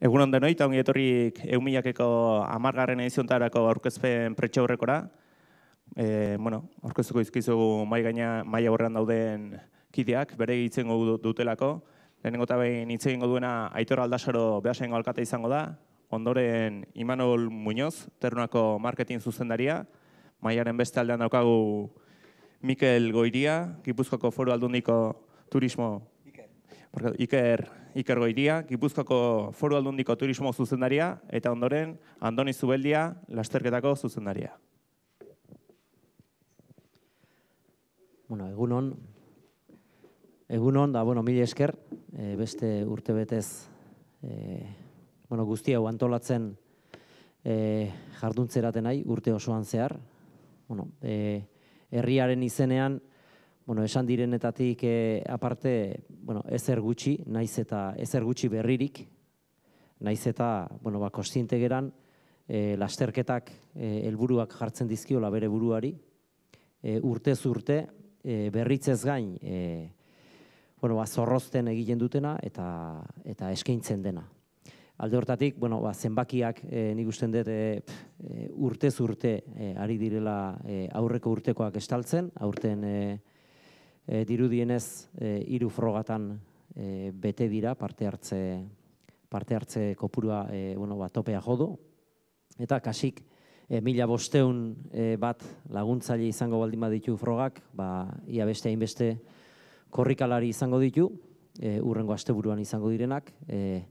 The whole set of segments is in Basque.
Egun hon denoi, eta ongi etorrik egun amargarren aurkezpen pretxe horrekora. E, bueno, aurkezuko izkizugu mai gaina mai aurrean dauden kideak, bere egitzen dutelako. Lehenengo eta behin hitz egingo duena Aitor aldasoro behasengo alkate izango da. Ondoren Imanol Muñoz, Ternuako marketing zuzendaria. Maiaren beste aldean daukagu Mikel Goiria, Gipuzkoako foru aldundiko turismo... Iker. Iker Iker Gipuzkoako Foru Aldundiko Turismo zuzendaria, eta ondoren, Andoni Zubeldia, Lasterketako zuzendaria. Bueno, egunon, egunon, da, bueno, mila esker, e, beste urte betez, e, bueno, guzti hau antolatzen e, jarduntzeraten nahi, urte osoan zehar. Bueno, e, herriaren izenean, bueno, esan direnetatik e, aparte, bueno, ezer gutxi, naiz eta ezer gutxi berririk, naiz eta, bueno, ba, kostiente geran, e, lasterketak eh, helburuak jartzen dizkiola bere buruari, e, urtez urte, e, berritzez gain, e, bueno, ba, zorrozten egiten dutena eta eta eskaintzen dena. Alde hortatik, bueno, ba, zenbakiak e, nik dut e, urtez urte e, ari direla e, aurreko urtekoak estaltzen, aurten e, e, dirudienez e, hiru frogatan e, bete dira parte hartze parte hartze kopurua e, bueno, ba, topea jodu. Eta kasik e, mila bosteun e, bat laguntzaile izango baldin baditu frogak, ba, ia beste hainbeste korrikalari izango ditu, e, urrengo asteburuan izango direnak, e,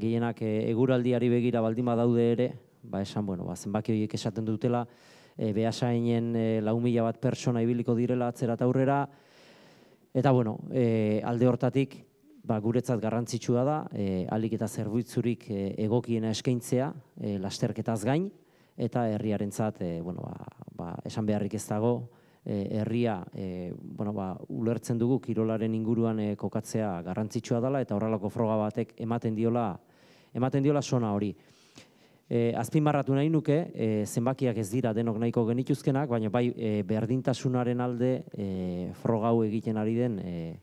gehienak e, eguraldiari begira baldin daude ere, ba esan, bueno, ba, zenbaki horiek esaten dutela, e, behasainen e, lau mila bat pertsona ibiliko direla atzera eta aurrera, Eta bueno, e, alde hortatik, ba, guretzat garrantzitsua da, e, eh, alik eta zerbuitzurik eh, egokiena eskaintzea, e, lasterketaz gain, eta herriarentzat e, bueno, ba, ba, esan beharrik ez dago, e, herria e, bueno, ba, ulertzen dugu kirolaren inguruan e, kokatzea garrantzitsua dela, eta horrelako froga batek ematen diola, ematen diola sona hori eh, azpimarratu nahi nuke, eh, zenbakiak ez dira denok nahiko genituzkenak, baina bai eh, berdintasunaren alde eh, frogau egiten ari den eh,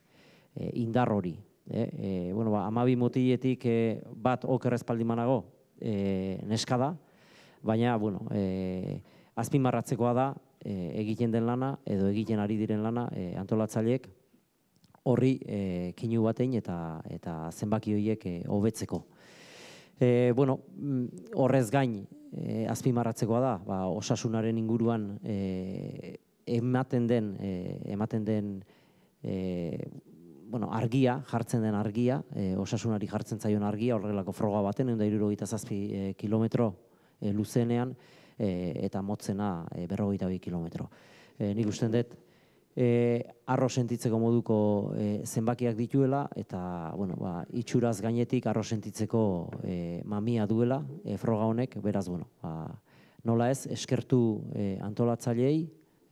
indar hori. Eh, bueno, ba, motiletik eh, bat okerrezpaldimanago eh, neska da, baina bueno, eh, azpimarratzekoa da eh, egiten den lana edo egiten ari diren lana eh, antolatzaileek horri eh, kinu batein eta, eta zenbaki horiek e, hobetzeko. E, bueno, mm, horrez gain, e, azpimarratzekoa da, ba, osasunaren inguruan e, ematen den, e, ematen den e, bueno, argia, jartzen den argia, e, osasunari jartzen zaion argia, horrelako froga baten, egun da kilometro luzenean, eta motzena e, berrogeita bi kilometro. E, nik usten dut, eh arro sentitzeko moduko e, zenbakiak dituela eta bueno ba itxuraz gainetik arro sentitzeko e, mamia duela e, froga honek beraz bueno ba, nola ez eskertu e, antolatzaileei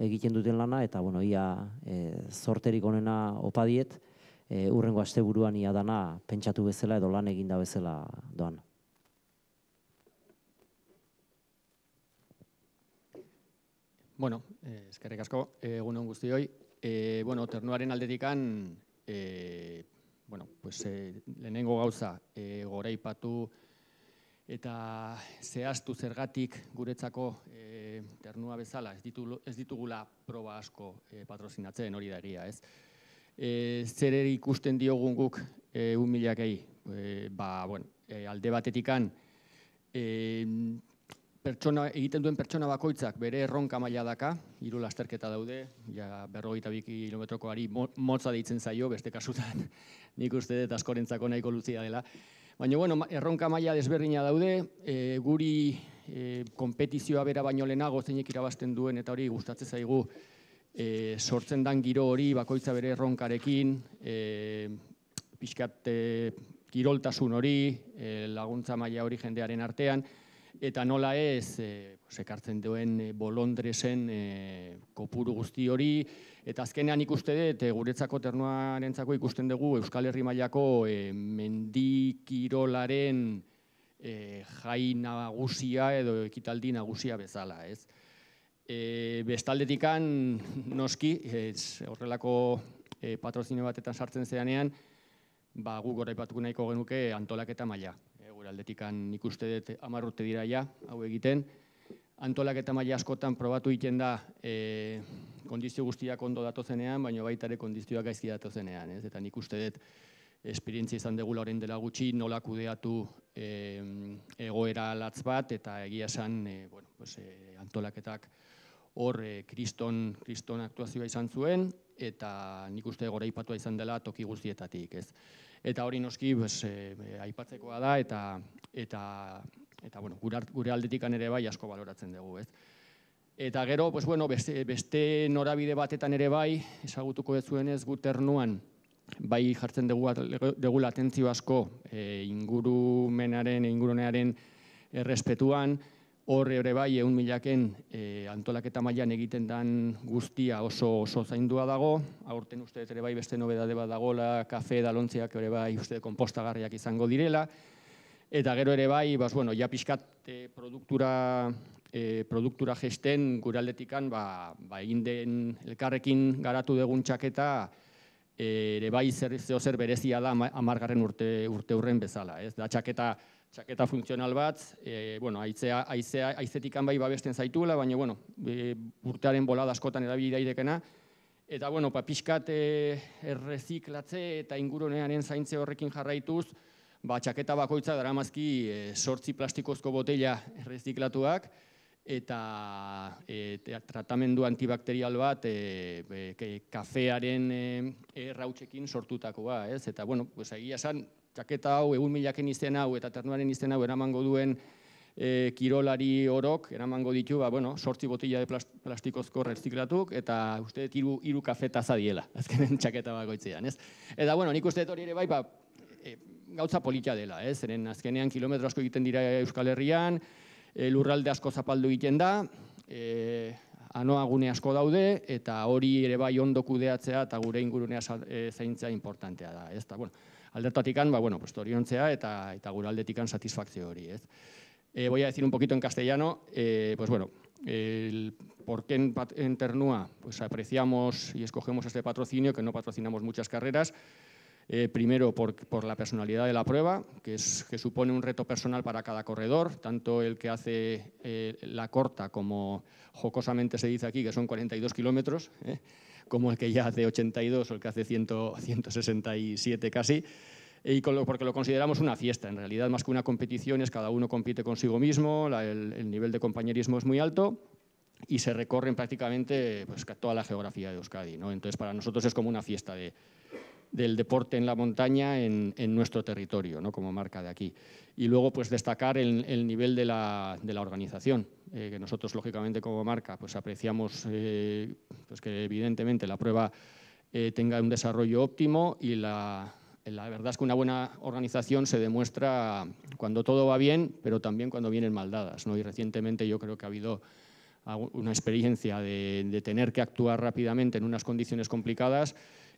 egiten duten lana eta bueno ia e, zorterik honena opadiet e, urrengo asteburuan ia dana pentsatu bezala edo lan eginda bezala doan Bueno, eh, eskerrik asko, egun on guztioi. Eh, bueno, Ternuaren aldetikan eh, bueno, pues eh, lehenengo gauza eh goraipatu eta zehaztu zergatik guretzako eh, Ternua bezala ez ditu ez ditugula proba asko eh, patrozinatzen hori da egia, ez? Eh, zer ere ikusten diogun guk eh 1000 eh, ba, bueno, eh, alde batetikan eh, pertsona, egiten duen pertsona bakoitzak bere erronka maila daka, hiru lasterketa daude, ja berrogeita bi kilometroko ari motza deitzen zaio, beste kasutan nik uste dut askorentzako nahiko luzia dela. Baina, bueno, erronka maila desberdina daude, e, guri e, kompetizioa bera baino lehenago zeinek irabazten duen, eta hori gustatzen zaigu e, sortzen dan giro hori bakoitza bere erronkarekin, e, pixkat... E, giroltasun hori, e, laguntza maila hori jendearen artean, eta nola ez e, eh, sekartzen duen e, bolondresen e, kopuru guzti hori, eta azkenean ikuste dut, e, guretzako ternuaren zako ikusten dugu Euskal Herri Maiako e, mendikirolaren e, jai nagusia edo ekitaldi nagusia bezala, ez? E, bestaldetikan, noski, ez, horrelako e, bat batetan sartzen zeanean, ba, gu goraipatuko nahiko genuke antolaketa maila gure aldetikan nik uste dut amarrute dira ja, hau egiten. Antolak eta maia askotan probatu egiten da e, kondizio guztiak ondo datozenean, baina baita ere kondizioak gaizki datozenean. Ez? Eta nik uste dut esperientzia izan degula horren dela gutxi, nola kudeatu e, egoera latz bat, eta egia esan e, antolaketak hor kriston, kriston aktuazioa izan zuen, eta nik uste gora ipatua izan dela toki guztietatik, ez? Eta hori noski, bez, e, eh, aipatzekoa da, eta, eta, eta bueno, gure, gure aldetik ere bai asko baloratzen dugu, ez? Eta gero, pues, bueno, beste, norabide batetan ere bai, esagutuko ez zuen ez, guternuan, bai jartzen dugu, dugu asko e, ingurumenaren, ingurunearen errespetuan, hor ere bai eun milaken eh, antolaketa mailan egiten dan guztia oso oso zaindua dago, aurten uste ere bai beste nobedade bat dagola, kafe da ere bai uste kompostagarriak izango direla, eta gero ere bai, bas, bueno, ja pixkat eh, produktura, eh, produktura gesten gure aldetikan, ba, ba egin den elkarrekin garatu dugun txaketa, ere bai zer, zer berezia da amargarren urte, urte urren bezala. Ez? Da txaketa txaketa funtzional bat, e, bueno, aizea, aizetik bai babesten zaituela, baina bueno, e, urtearen bolada askotan erabili daidekena, Eta, bueno, pa, ba, pixkat e, erreziklatze eta ingurunearen zaintze horrekin jarraituz, ba, txaketa bakoitza daramazki e, sortzi plastikozko botella erreziklatuak, eta e, tratamendu antibakterial bat e, kafearen e, errautxekin sortutakoa, ez? Eta, bueno, pues, egia esan, jaketa hau, egun milaken izen hau, eta ternuaren izen hau eramango duen eh, kirolari orok, eramango ditu, ba, bueno, sortzi botila de plastikozko reziklatuk, eta uste dut iru, iru kafeta zadiela, azkenen txaketa bakoitzean, ez? Eta, bueno, nik uste dut hori ere bai, ba, e, eh, gautza politia dela, ez? Zeren azkenean kilometro asko egiten dira Euskal Herrian, eh, lurralde asko zapaldu egiten da, e, anoa gune asko daude, eta hori ere bai ondo kudeatzea, eta gure ingurunea zaintzea importantea da, ez? bueno, Tatican va, bueno, pues, toriontzea eta, eta gure de satisfakzio hori, eh, voy a decir un poquito en castellano, eh, pues bueno, por qué en, Ternua, Ternúa pues apreciamos y escogemos este patrocinio, que no patrocinamos muchas carreras. Eh, primero, por, la personalidad de la prueba, que, es, que, supone un reto personal para cada corredor, tanto el que hace la corta como jocosamente se dice aquí, que son 42 kilómetros. Eh como el que ya hace 82 o el que hace 167 casi, y porque lo consideramos una fiesta. En realidad, más que una competición, es cada uno compite consigo mismo, el, nivel de compañerismo es muy alto y se recorren prácticamente pues, toda la geografía de Euskadi. ¿no? Entonces, para nosotros es como una fiesta de, del deporte en la montaña en, nuestro territorio, ¿no? como marca de aquí. Y luego pues, destacar el, nivel de la, organización, eh, que nosotros lógicamente como marca pues, apreciamos eh, pues, que evidentemente la prueba eh, tenga un desarrollo óptimo y la, verdad es que una buena organización se demuestra cuando todo va bien, pero también cuando vienen maldadas. ¿no? Y recientemente yo creo que ha habido una experiencia de, de tener que actuar rápidamente en unas condiciones complicadas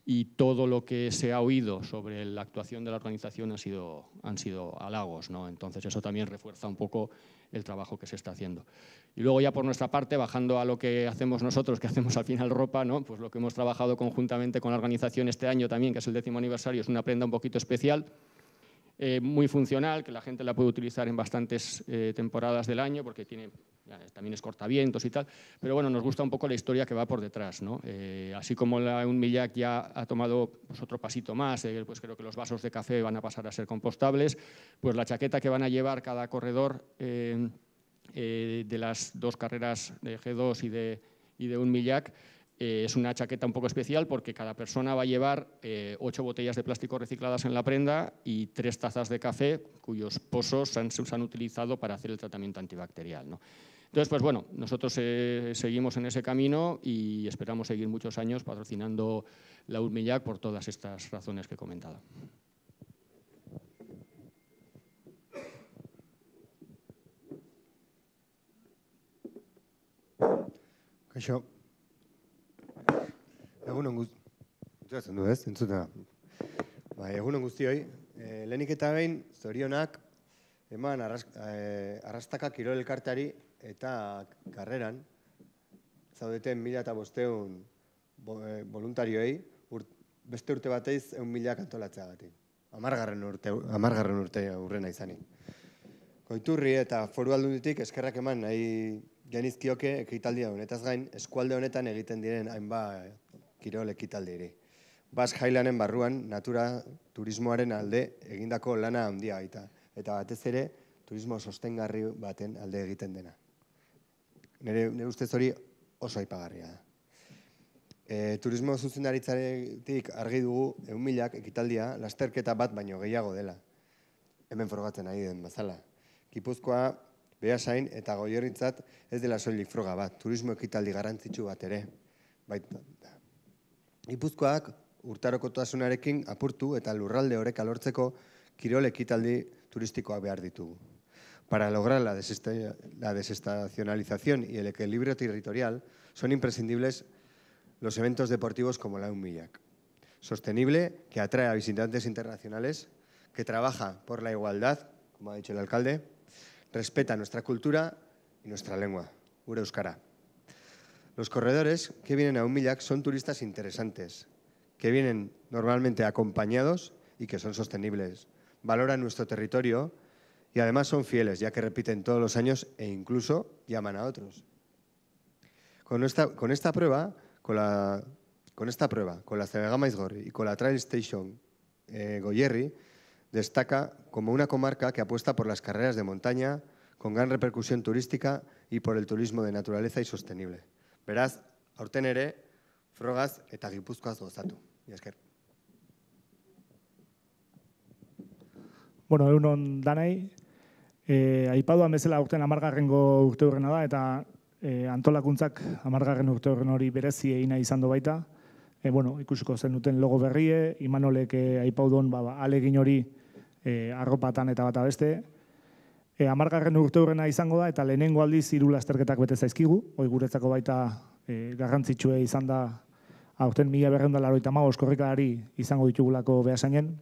y todo lo que se ha oído sobre la actuación de la organización han sido, han sido halagos. ¿no? Entonces eso también refuerza un poco el trabajo que se está haciendo. Y luego ya por nuestra parte, bajando a lo que hacemos nosotros, que hacemos al final ropa, ¿no? pues lo que hemos trabajado conjuntamente con la organización este año también, que es el décimo aniversario, es una prenda un poquito especial, eh, muy funcional, que la gente la puede utilizar en bastantes eh, temporadas del año, porque tiene también es cortavientos y tal, pero bueno, nos gusta un poco la historia que va por detrás, eh, así como la Unmillac ya ha tomado pues, otro pasito más, eh, pues creo que los vasos de café van a pasar a ser compostables, pues la chaqueta que van a llevar cada corredor eh, de las dos carreras de G2 y de, y Unmillac, es una chaqueta un poco especial porque cada persona va a llevar ocho botellas de plástico recicladas en la prenda y tres tazas de café cuyos pozos se han, utilizado para hacer el tratamiento antibacterial. Entonces, pues bueno, nosotros eh, seguimos en ese camino y esperamos seguir muchos años patrocinando la Urmillac por todas estas razones que he comentado. eta garreran, zaudeten mila eta bosteun voluntarioei, eh, urt, beste urte bateiz egun mila kantolatzea gati. Amargarren urte, amargarren urte urrena izanik. Koiturri eta foru aldunditik eskerrak eman nahi genizkioke ekitaldia honetaz gain, eskualde honetan egiten diren hainba kirol ekitaldiri. Bas jailanen barruan, natura turismoaren alde egindako lana handia eta, eta batez ere, turismo sostengarri baten alde egiten dena nire, nire ustez hori oso aipagarria. E, turismo zuzendaritzaretik argi dugu, egun milak, ekitaldia, lasterketa bat baino gehiago dela. Hemen frogatzen ari den bazala. Gipuzkoa, beha zain, eta goierritzat ez dela soilik froga bat. Turismo ekitaldi garantzitsu bat ere. Bait, Gipuzkoak urtaroko toasunarekin apurtu eta lurralde horrek alortzeko kirole ekitaldi turistikoak behar ditugu. Para lograr la, desestacionalización y el equilibrio territorial son imprescindibles los eventos deportivos como la UMILLAC, sostenible que atrae a visitantes internacionales, que trabaja por la igualdad, como ha dicho el alcalde, respeta nuestra cultura y nuestra lengua, Ure Euskara. Los corredores que vienen a Umillac son turistas interesantes, que vienen normalmente acompañados y que son sostenibles. Valoran nuestro territorio y además son fieles, ya que repiten todos los años e incluso llaman a otros. Con esta, con esta prueba, con la, con esta prueba, con la y con la Trail Station eh, Goyerri, destaca como una comarca que apuesta por las carreras de montaña con gran repercusión turística y por el turismo de naturaleza y sostenible. Verás, aurten Frogas frogaz eta gipuzkoaz gozatu. Bueno, uno, danai, E, eh, aipadu bezala aurten amargarrengo urte horrena da, eta e, antolakuntzak amargarren urte horren hori berezi egin izan izango baita. E, bueno, ikusiko zen duten logo berrie, imanolek e, aipaudon duen ba, ba alegin hori e, arropatan eta bata beste. E, amargarren urte horrena izango da, eta lehenengo aldiz hiru lasterketak bete zaizkigu, hoi guretzako baita e, garrantzitsue izan da aurten mila berrenda laroita oskorrikari izango ditugulako behasainen,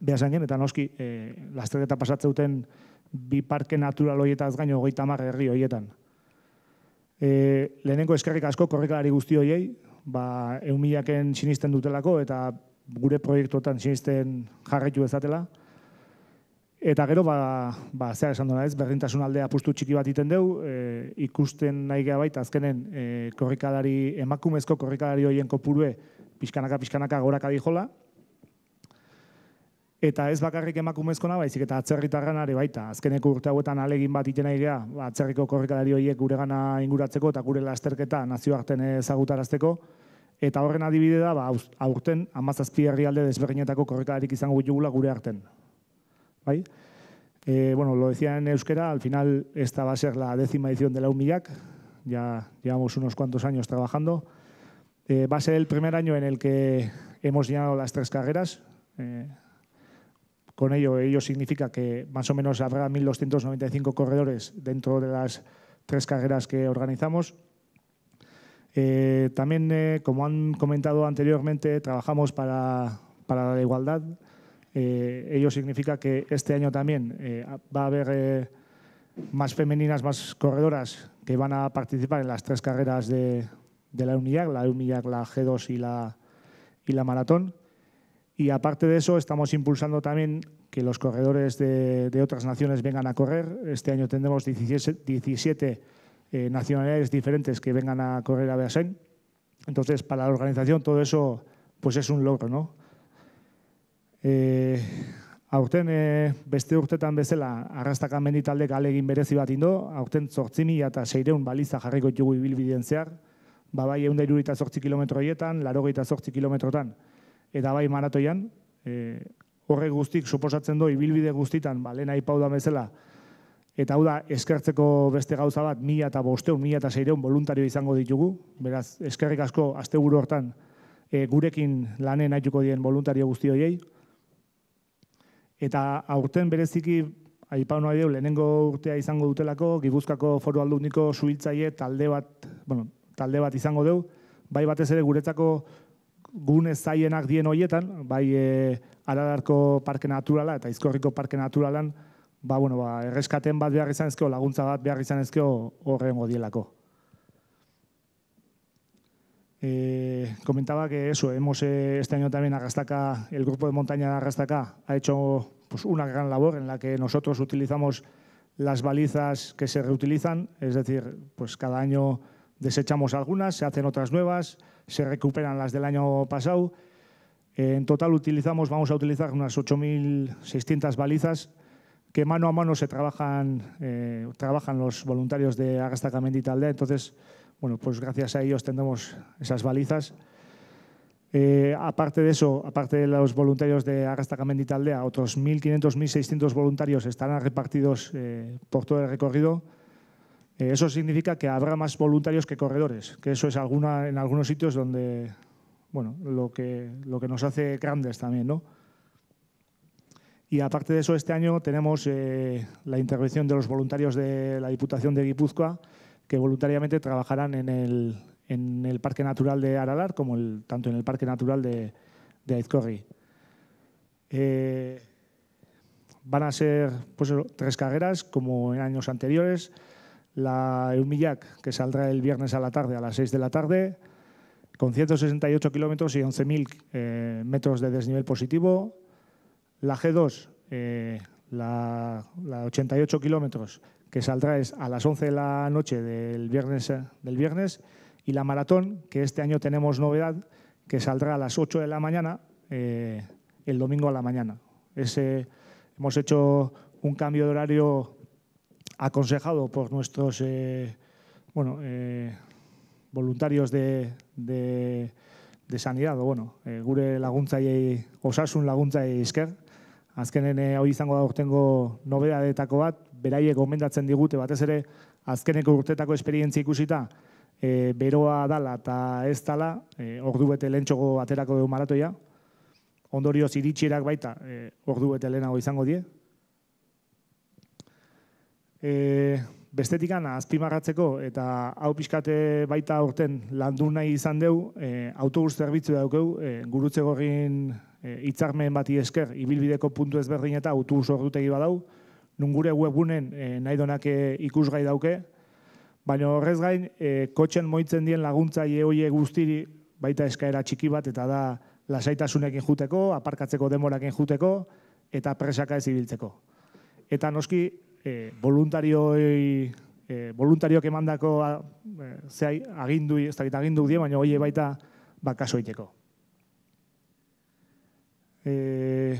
behasainen, eta noski, e, lasterketa pasatzeuten duten bi parke natural horietaz gaino hogeita hamar herri horietan. E, lehenengo eskerrik asko korrekalari guzti horiei, ba, eun milaken sinisten dutelako eta gure proiektuetan sinisten jarraitu ezatela. Eta gero, ba, ba zehar esan dena ez, berdintasun aldea apustu txiki bat iten deu, e, ikusten nahi geha baita azkenen e, emakumezko korrikalari horien kopurue, pixkanaka, pixkanaka, gorak adi jola, eta ez bakarrik emakumezkona baizik eta atzerritarren baita. Azkeneko urte hauetan alegin bat iten ari ba, atzerriko horiek gure gana inguratzeko eta gure lasterketa nazioarten ezagutarazteko. Eta horren adibide da, ba, aurten, amazazpi herri alde desberdinetako izango ditugula gure harten.. Bai? Euskara, bueno, lo decía en euskera, al final esta va a ser la décima edición de la humillak. Ya llevamos unos cuantos años trabajando. Eh, va a ser el primer año en el que hemos llenado las tres carreras. Eh, Con ello, ello significa que más o menos habrá 1.295 corredores dentro de las tres carreras que organizamos. Eh, también, eh, como han comentado anteriormente, trabajamos para, la igualdad. Eh, ello significa que este año también va a haber más femeninas, más corredoras que van a participar en las tres carreras de, la UNIAC, la UNIAC, la G2 y la, y la Maratón. Y aparte de eso, estamos impulsando también que los corredores de, de otras naciones vengan a correr. Este año tendremos 17, 17 eh, nacionalidades diferentes que vengan a correr a Beasen. Entonces, para la organización todo eso pues es un logro, ¿no? Eh, aurten eh, beste urtetan bezala arrastakan menditaldek taldek alegin berezi bat indo, aurten 8600 baliza jarriko ditugu ibilbidean zehar, babai 178 km hoietan, 88 km tan eta bai maratoian, e, horre guztik suposatzen doi, ibilbide guztitan, ba, lehen aipaudan bezala, eta hau da, eskertzeko beste gauza bat, mila eta bosteun, mila eta seireun voluntario izango ditugu, beraz, eskerrik asko, aste buru hortan, e, gurekin lanen aituko dien voluntario guzti horiei. Eta aurten bereziki, aipan dugu, lehenengo urtea izango dutelako, Gibuzkako foru alduniko suhiltzaile talde bat, bueno, talde bat izango deu, bai batez ere guretzako gune zaienak dien hoietan, bai e, Aralarko Parke Naturala eta Izkorriko Parke Naturalan, ba, bueno, ba, erreskaten bat behar izan ezkeo, laguntza bat behar izan ezkeo horrengo dielako. E, comentaba que eso, hemos eh, este año también el grupo de montaña de Arrastaca ha hecho pues, una gran labor en la que nosotros utilizamos las balizas que se reutilizan, es decir, pues cada año... Desechamos algunas, se hacen otras nuevas, se recuperan las del año pasado. En total utilizamos, vamos a utilizar unas 8.600 balizas que mano a mano se trabajan, eh, trabajan los voluntarios de Agastacamendi Taldea. Entonces, bueno, pues gracias a ellos tendremos esas balizas. Eh, aparte de eso, aparte de los voluntarios de Agastacamendi Taldea, otros 1.500, 1.600 voluntarios estarán repartidos eh, por todo el recorrido eh, eso significa que habrá más voluntarios que corredores, que eso es en algunos sitios donde, bueno, lo que, nos hace grandes también, ¿no? Y aparte de eso, este año tenemos eh, la intervención de los voluntarios de la Diputación de Guipúzcoa, que voluntariamente trabajarán en el, Parque Natural de Aralar, como tanto en el Parque Natural de, Aizcorri. Eh, van a ser pues tres carreras, como en años anteriores la Eumillac, que saldrá el viernes a la tarde, a las 6 de la tarde, con 168 kilómetros y 11.000 mil eh, metros de desnivel positivo. La G2, eh, la, 88 kilómetros, que saldrá es a las 11 de la noche del viernes, del viernes. Y la maratón, que este año tenemos novedad, que saldrá a las 8 de la mañana, eh, el domingo a la mañana. Ese, hemos hecho un cambio de horario aconsejado por nuestros eh, bueno, eh, voluntarios de, de, de sanidad, o bueno, eh, gure laguntzaiei, osasun laguntzaiei esker, azkenen eh, hau izango da urtengo nobedadetako bat, beraiek gomendatzen digute, batez ere, azkeneko urtetako esperientzia ikusita, eh, beroa dala eta ez dala, e, ordu bete lentsoko aterako dugu maratoia, ondorioz iritsierak baita e, ordu bete lehenago izango die, E, bestetik azpimarratzeko, eta hau pixkate baita urten landu nahi izan deu, e, autobus zerbitzu daukeu, e, gurutze gorrin e, bati esker, ibilbideko puntu ezberdin eta autobus ordutegi badau, nungure webunen e, nahi donake ikusgai dauke, baina horrez gain, e, kotxen moitzen dien laguntzaile hoie guztiri baita eskaera txiki bat, eta da lasaitasunekin juteko, aparkatzeko demorakin juteko, eta presaka ez ibiltzeko. Eta noski, e, voluntarioi e, eh, voluntariok emandako e, eh, zehai agindu, ez dakit agindu die, baina hoie baita ba kaso iteko. E,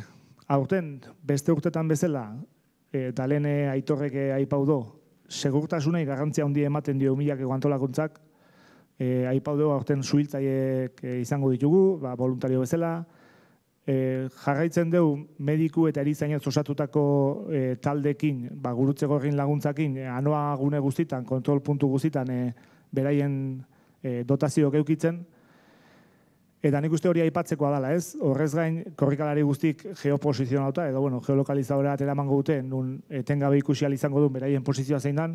aurten beste urtetan bezala e, dalene aitorrek aipau do segurtasunei garrantzia handi ematen dio umilak egantolakontzak. E, Aipaudeo aurten zuhiltzaiek izango ditugu, ba, voluntario bezala, e, jarraitzen dugu mediku eta erizainez osatutako eh, taldekin, ba, gurutzeko egin laguntzakin, eh, anoa gune guztitan, kontrol puntu guztitan, beraien e, dotazio geukitzen, Eta nik uste hori aipatzekoa dala ez? Horrez gain, korrikalari guztik geoposizionauta, edo, bueno, geolokalizadora ateraman gogute, nun etengabe ikusi izango du beraien posizioa zein dan,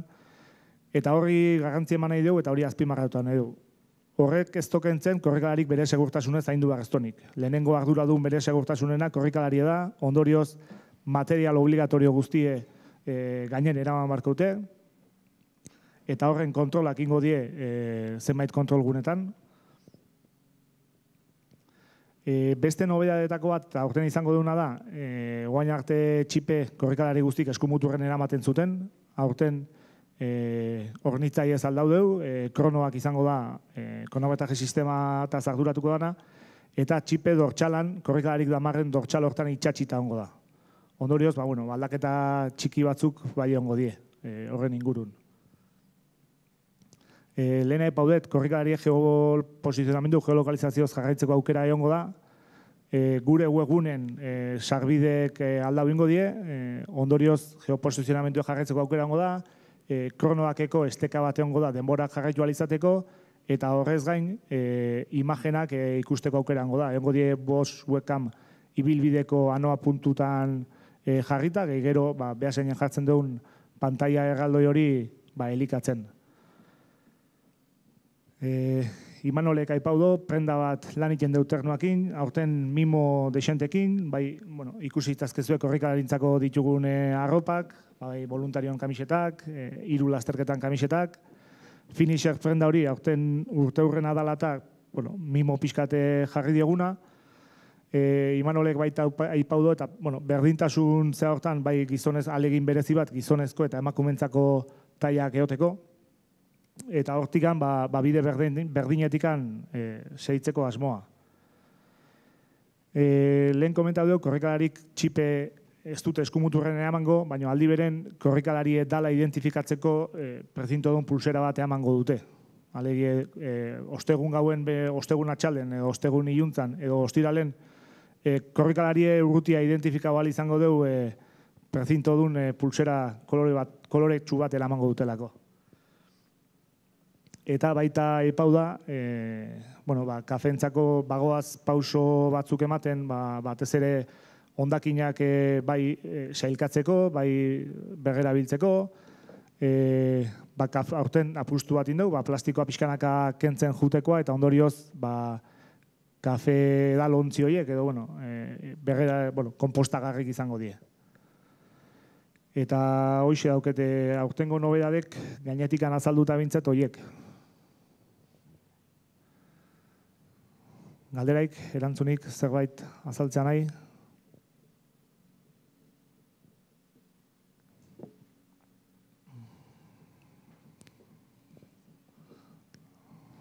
eta horri garrantzi eman nahi dugu, eta hori azpimarratuan edo. du. Horrek ez tokentzen korrikalarik bere segurtasunez zaindu behar Lehenengo ardura duen bere segurtasunena korrikalari da, ondorioz material obligatorio guztie eh, gainen eraman barkaute, eta horren kontrolak ingo die e, zenbait kontrol gunetan. E, beste nobeda bat, aurten izango duena da, e, guain arte txipe korrikalari guztik eskumuturren eramaten zuten, aurten e, ez aldaudeu, e, kronoak izango da, e, kronobetaje sistema eta zarduratuko dana, eta txipe dortxalan, da damarren dortxal hortan itxatxita ongo da. Ondorioz, ba, bueno, aldaketa txiki batzuk bai hongo die, e, horren ingurun. E, lehena epaudet, korrekalari geol posizionamendu geolokalizazioz jarraitzeko aukera egongo da, e, gure webunen e, sarbidek e, aldau ingo die, e, ondorioz geoposizionamendu jarraitzeko aukera ongo da, e, kronoakeko esteka bat egongo da denbora jarraitu alizateko, eta horrez gain e, imagenak eh, ikusteko aukera da. Egongo die bos webcam ibilbideko anoa puntutan e, jarrita, gero ba, zen jartzen duen pantalla erraldoi hori ba, elikatzen. E, Imanolek aipaudo, prenda bat lan iten aurten mimo desentekin, bai, bueno, ikusi itazkezuek horrikalarintzako ditugun eh, arropak, bai, voluntarion kamisetak, e, lasterketan kamisetak, finisher prenda hori, aurten urte hurren adalatak, bueno, mimo pixkate jarri dieguna, e, Imanolek baita aipaudo, eta, bueno, berdintasun zehortan, bai, gizonez, alegin berezi bat, gizonezko eta emakumentzako taia geoteko, eta hortikan ba, ba bide berdin, berdinetikan e, asmoa. E, lehen komentatu dugu, korrikalarik txipe ez dute eskumuturren emango, baina aldi beren korrikalari dala identifikatzeko e, prezinto duen pulsera bat emango dute. Alegi, e, ostegun gauen, be, ostegun atxalen, e, ostegun iuntzan, edo ostiralen, e, korrikalari urrutia identifikau izango dugu e, prezinto duen e, pulsera kolore bat, kolore txu bat eramango dutelako eta baita epau da, e, bueno, ba, kafentzako bagoaz pauso batzuk ematen, ba, batez ere ondakinak e, bai e, sailkatzeko, bai begera biltzeko, e, ba, aurten apustu bat indau, ba, plastikoa pixkanaka kentzen jutekoa, eta ondorioz, ba, kafe da lontzi horiek, edo, bueno, e, begera, bueno, kompostagarrik izango die. Eta hoxe daukete, aurtengo nobedadek, gainetik anazalduta bintzat horiek. galderaik, erantzunik, zerbait azaltzen nahi?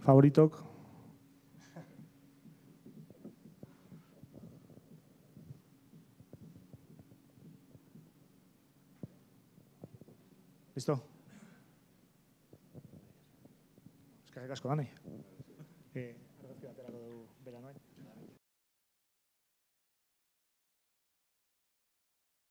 Favoritok? Listo. Eskerrik asko, Dani.